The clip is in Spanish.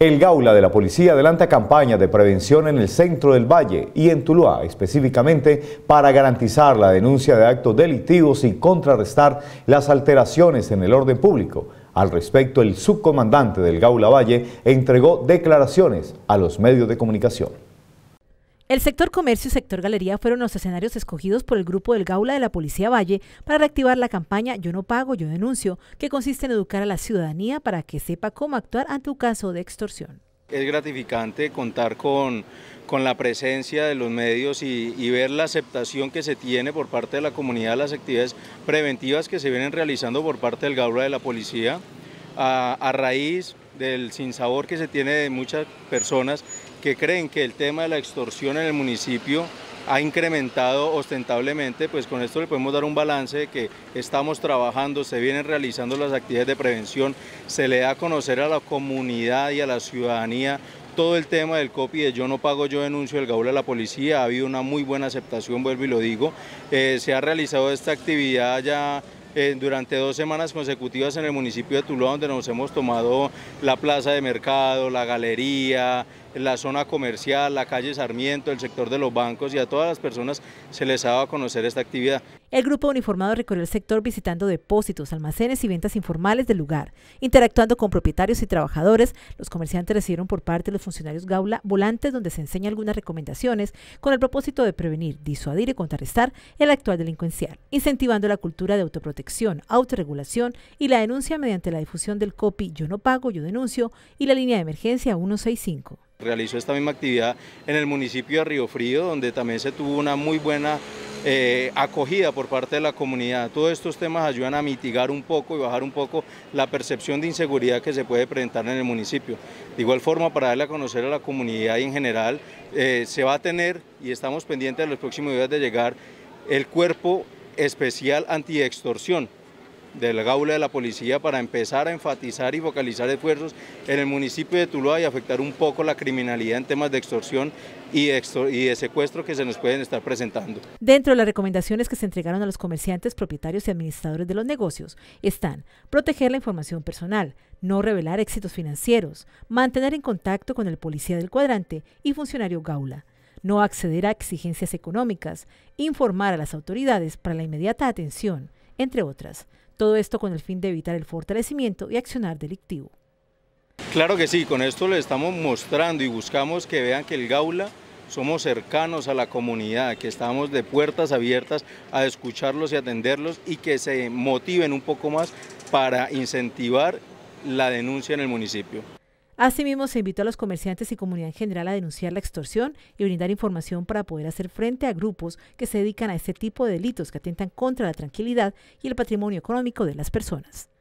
El Gaula de la Policía adelanta campañas de prevención en el centro del Valle y en Tuluá, específicamente para garantizar la denuncia de actos delictivos y contrarrestar las alteraciones en el orden público. Al respecto, el subcomandante del Gaula Valle entregó declaraciones a los medios de comunicación. El sector comercio y sector galería fueron los escenarios escogidos por el grupo del Gaula de la Policía Valle para reactivar la campaña Yo no pago, yo denuncio, que consiste en educar a la ciudadanía para que sepa cómo actuar ante un caso de extorsión. Es gratificante contar con, con la presencia de los medios y, ver la aceptación que se tiene por parte de la comunidad las actividades preventivas que se vienen realizando por parte del Gaula de la Policía a, a raíz del sinsabor que se tiene de muchas personas que creen que el tema de la extorsión en el municipio ha incrementado ostentablemente, pues con esto le podemos dar un balance de que estamos trabajando, se vienen realizando las actividades de prevención, se le da a conocer a la comunidad y a la ciudadanía todo el tema del copy de yo no pago, yo denuncio el gaula a la policía, ha habido una muy buena aceptación, vuelvo y lo digo, eh, se ha realizado esta actividad ya eh, durante dos semanas consecutivas en el municipio de Tuluá, donde nos hemos tomado la plaza de mercado, la galería, la zona comercial, la calle Sarmiento, el sector de los bancos y a todas las personas se les ha dado a conocer esta actividad. El grupo uniformado recorrió el sector visitando depósitos, almacenes y ventas informales del lugar. Interactuando con propietarios y trabajadores, los comerciantes recibieron por parte de los funcionarios Gaula volantes donde se enseñan algunas recomendaciones con el propósito de prevenir, disuadir y contrarrestar el actual delincuencial, incentivando la cultura de autoprotección, autorregulación y la denuncia mediante la difusión del copy Yo no pago, yo denuncio y la línea de emergencia 165 realizó esta misma actividad en el municipio de Río Frío, donde también se tuvo una muy buena eh, acogida por parte de la comunidad. Todos estos temas ayudan a mitigar un poco y bajar un poco la percepción de inseguridad que se puede presentar en el municipio. De igual forma, para darle a conocer a la comunidad en general, eh, se va a tener, y estamos pendientes de los próximos días de llegar, el cuerpo especial anti extorsión del gaula de la policía para empezar a enfatizar y focalizar esfuerzos en el municipio de Tuluá y afectar un poco la criminalidad en temas de extorsión y, y de secuestro que se nos pueden estar presentando. Dentro de las recomendaciones que se entregaron a los comerciantes, propietarios y administradores de los negocios están proteger la información personal, no revelar éxitos financieros, mantener en contacto con el policía del cuadrante y funcionario gaula no acceder a exigencias económicas, informar a las autoridades para la inmediata atención, entre otras. Todo esto con el fin de evitar el fortalecimiento y accionar delictivo. Claro que sí, con esto le estamos mostrando y buscamos que vean que el Gaula somos cercanos a la comunidad, que estamos de puertas abiertas a escucharlos y atenderlos y que se motiven un poco más para incentivar la denuncia en el municipio. Asimismo, se invitó a los comerciantes y comunidad en general a denunciar la extorsión y brindar información para poder hacer frente a grupos que se dedican a este tipo de delitos que atentan contra la tranquilidad y el patrimonio económico de las personas.